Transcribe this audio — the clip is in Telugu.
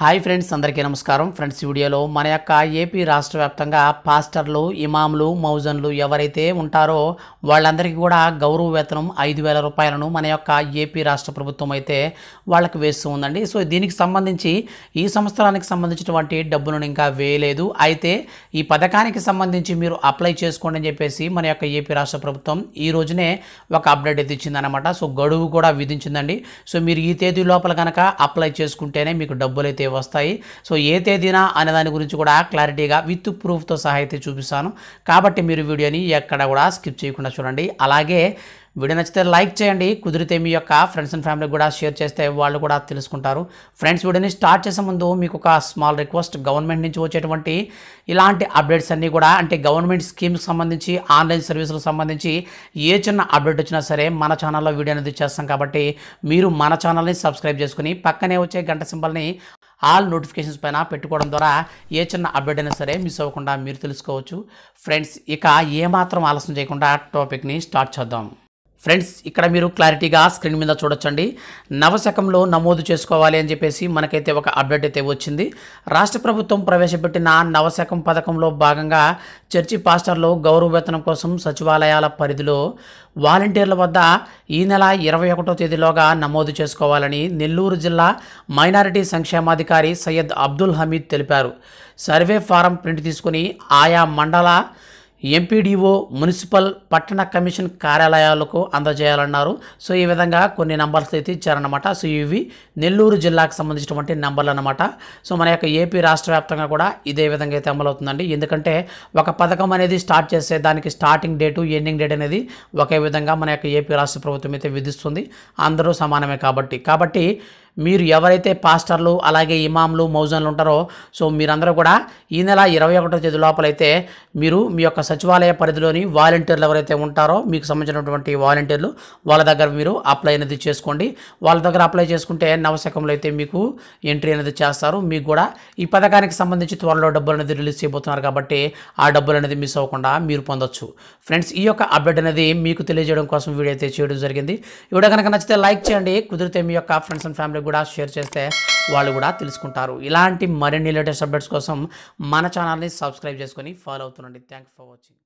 హాయ్ ఫ్రెండ్స్ అందరికీ నమస్కారం ఫ్రెండ్స్ వీడియోలో మన యొక్క ఏపీ రాష్ట్ర వ్యాప్తంగా పాస్టర్లు ఇమాములు మౌజన్లు ఎవరైతే ఉంటారో వాళ్ళందరికీ కూడా గౌరవ వేతనం ఐదు వేల రూపాయలను మన యొక్క ఏపీ రాష్ట్ర ప్రభుత్వం అయితే వాళ్ళకి వేస్తూ ఉందండి సో దీనికి సంబంధించి ఈ సంవత్సరానికి సంబంధించినటువంటి డబ్బులను ఇంకా వేయలేదు అయితే ఈ పథకానికి సంబంధించి మీరు అప్లై చేసుకోండి అని చెప్పేసి మన యొక్క ఏపీ రాష్ట్ర ప్రభుత్వం ఈ రోజునే ఒక అప్డేట్ అయితే ఇచ్చిందనమాట సో గడువు కూడా విధించిందండి సో మీరు ఈ తేదీ లోపల కనుక అప్లై చేసుకుంటేనే మీకు డబ్బులు అయితే అనేవి వస్తాయి సో ఏ తేదీన అనే దాని గురించి కూడా క్లారిటీగా విత్ ప్రూఫ్తో సహా అయితే చూపిస్తాను కాబట్టి మీరు వీడియోని ఎక్కడ కూడా స్కిప్ చేయకుండా చూడండి అలాగే వీడియో నచ్చితే లైక్ చేయండి కుదిరితే మీ యొక్క ఫ్రెండ్స్ అండ్ ఫ్యామిలీకి కూడా షేర్ చేస్తే వాళ్ళు కూడా తెలుసుకుంటారు ఫ్రెండ్స్ వీడియోని స్టార్ట్ చేసే ముందు మీకు ఒక స్మాల్ రిక్వెస్ట్ గవర్నమెంట్ నుంచి వచ్చేటువంటి ఇలాంటి అప్డేట్స్ అన్నీ కూడా అంటే గవర్నమెంట్ స్కీమ్స్ సంబంధించి ఆన్లైన్ సర్వీసులకు సంబంధించి ఏ చిన్న అప్డేట్ వచ్చినా సరే మన ఛానల్లో వీడియో అనేది చేస్తాం కాబట్టి మీరు మన ఛానల్ని సబ్స్క్రైబ్ చేసుకుని పక్కనే వచ్చే గంట సింబల్ని ఆల్ నోటిఫికేషన్స్ పైన పెట్టుకోవడం ద్వారా ఏ చిన్న అప్డేట్ అయినా సరే మిస్ అవ్వకుండా మీరు తెలుసుకోవచ్చు ఫ్రెండ్స్ ఇక ఏమాత్రం ఆలస్యం చేయకుండా టాపిక్ని స్టార్ట్ చేద్దాం ఫ్రెండ్స్ ఇక్కడ మీరు క్లారిటీగా స్క్రీన్ మీద చూడొచ్చండి నవశకంలో నమోదు చేసుకోవాలి అని చెప్పేసి మనకైతే ఒక అప్డేట్ అయితే వచ్చింది రాష్ట్ర ప్రభుత్వం ప్రవేశపెట్టిన నవశకం పథకంలో భాగంగా చర్చి పాస్టర్లు గౌరవ వేతనం కోసం సచివాలయాల పరిధిలో వాలంటీర్ల వద్ద ఈ నెల ఇరవై ఒకటో తేదీలోగా నమోదు చేసుకోవాలని నెల్లూరు జిల్లా మైనారిటీ సంక్షేమాధికారి సయ్యద్ అబ్దుల్ హమీద్ తెలిపారు సర్వే ఫారం ప్రింట్ తీసుకుని ఆయా మండల ఎంపీడీఓ మున్సిపల్ పట్టణ కమిషన్ కార్యాలయాలకు అందజేయాలన్నారు సో ఈ విధంగా కొన్ని నెంబర్స్ అయితే ఇచ్చారనమాట సో ఇవి నెల్లూరు జిల్లాకు సంబంధించినటువంటి నెంబర్లు అనమాట సో మన యొక్క ఏపీ రాష్ట్ర వ్యాప్తంగా కూడా ఇదే విధంగా అయితే అమలవుతుందండి ఎందుకంటే ఒక పథకం అనేది స్టార్ట్ చేసే దానికి స్టార్టింగ్ డేటు ఎండింగ్ డేట్ అనేది ఒకే విధంగా మన యొక్క ఏపీ రాష్ట్ర ప్రభుత్వం అయితే విధిస్తుంది అందరూ సమానమే కాబట్టి కాబట్టి మీరు ఎవరైతే పాస్టర్లు అలాగే ఇమామ్లు మౌజన్లు ఉంటారో సో మీరందరూ కూడా ఈ నెల ఇరవై ఒకటో తేదీ లోపలైతే మీరు మీ యొక్క సచివాలయ పరిధిలోని వాలంటీర్లు ఎవరైతే ఉంటారో మీకు సంబంధించినటువంటి వాలంటీర్లు వాళ్ళ దగ్గర మీరు అప్లై అనేది చేసుకోండి వాళ్ళ దగ్గర అప్లై చేసుకుంటే నవశకంలో అయితే మీకు ఎంట్రీ అనేది చేస్తారు మీకు కూడా ఈ పథకానికి సంబంధించి త్వరలో డబ్బులు అనేది రిలీజ్ చేయబోతున్నారు కాబట్టి ఆ డబ్బులు అనేది మిస్ అవ్వకుండా మీరు పొందొచ్చు ఫ్రెండ్స్ ఈ యొక్క అప్డేట్ అనేది మీకు తెలియజేయడం కోసం వీడియో అయితే చేయడం జరిగింది వీడియో కనుక నచ్చితే లైక్ చేయండి కుదిరితే మీ యొక్క ఫ్రెండ్స్ అండ్ ఫ్యామిలీ కూడా షేర్ చేస్తే వాళ్ళు కూడా తెలుసుకుంటారు ఇలాంటి మరిన్ని లేటెస్ట్ అప్డేట్స్ కోసం మన ఛానల్ని సబ్స్క్రైబ్ చేసుకొని ఫాలో అవుతుండండి థ్యాంక్ ఫర్ వాచింగ్